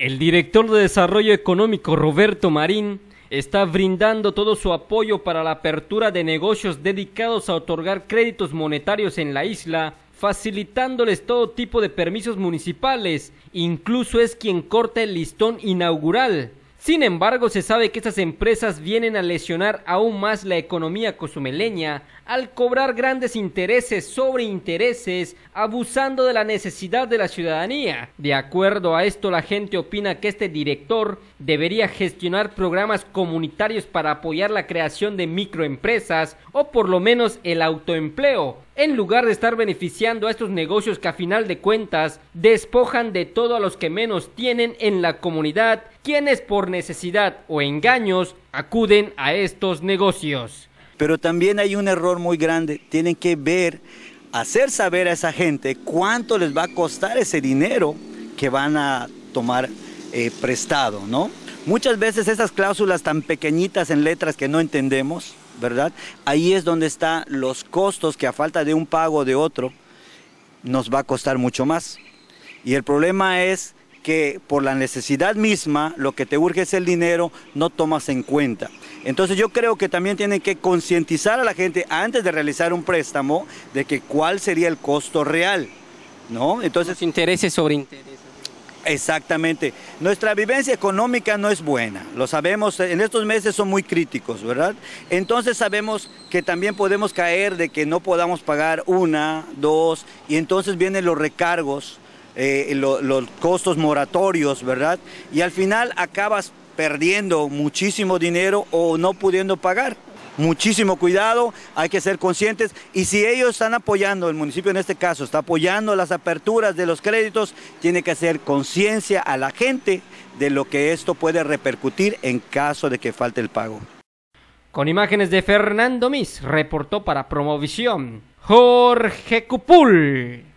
El director de Desarrollo Económico Roberto Marín está brindando todo su apoyo para la apertura de negocios dedicados a otorgar créditos monetarios en la isla, facilitándoles todo tipo de permisos municipales, incluso es quien corta el listón inaugural sin embargo, se sabe que estas empresas vienen a lesionar aún más la economía cozumeleña al cobrar grandes intereses sobre intereses, abusando de la necesidad de la ciudadanía. De acuerdo a esto, la gente opina que este director debería gestionar programas comunitarios para apoyar la creación de microempresas o por lo menos el autoempleo, en lugar de estar beneficiando a estos negocios que a final de cuentas despojan de todo a los que menos tienen en la comunidad, quienes por necesidad o engaños acuden a estos negocios. Pero también hay un error muy grande, tienen que ver, hacer saber a esa gente cuánto les va a costar ese dinero que van a tomar eh, prestado, ¿no? Muchas veces esas cláusulas tan pequeñitas en letras que no entendemos, ¿verdad? Ahí es donde están los costos que a falta de un pago de otro nos va a costar mucho más. Y el problema es que por la necesidad misma, lo que te urge es el dinero, no tomas en cuenta. Entonces yo creo que también tienen que concientizar a la gente antes de realizar un préstamo de que cuál sería el costo real, ¿no? Entonces intereses sobre intereses. Exactamente. Nuestra vivencia económica no es buena, lo sabemos, en estos meses son muy críticos, ¿verdad? Entonces sabemos que también podemos caer de que no podamos pagar una, dos, y entonces vienen los recargos, eh, los costos moratorios, ¿verdad? Y al final acabas perdiendo muchísimo dinero o no pudiendo pagar muchísimo cuidado, hay que ser conscientes y si ellos están apoyando, el municipio en este caso está apoyando las aperturas de los créditos, tiene que hacer conciencia a la gente de lo que esto puede repercutir en caso de que falte el pago. Con imágenes de Fernando Mis, reportó para Promovisión Jorge Cupul.